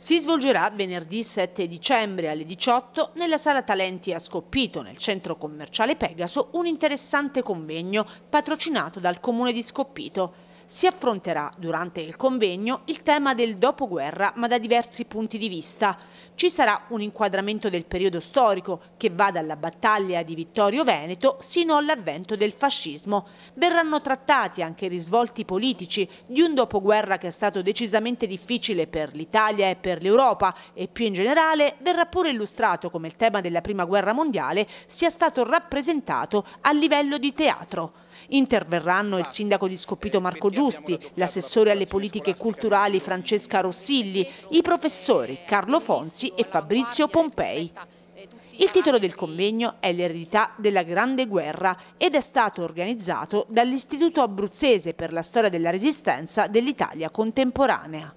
Si svolgerà venerdì 7 dicembre alle 18 nella Sala Talenti a Scoppito, nel centro commerciale Pegaso, un interessante convegno patrocinato dal Comune di Scoppito. Si affronterà durante il convegno il tema del dopoguerra ma da diversi punti di vista. Ci sarà un inquadramento del periodo storico che va dalla battaglia di Vittorio Veneto sino all'avvento del fascismo. Verranno trattati anche i risvolti politici di un dopoguerra che è stato decisamente difficile per l'Italia e per l'Europa e più in generale verrà pure illustrato come il tema della Prima Guerra Mondiale sia stato rappresentato a livello di teatro. Interverranno il sindaco di Scopito Marco Giù Giusti, l'assessore alle politiche culturali Francesca Rossilli, i professori Carlo Fonsi e Fabrizio Pompei. Il titolo del convegno è L'eredità della Grande Guerra ed è stato organizzato dall'Istituto Abruzzese per la storia della resistenza dell'Italia contemporanea.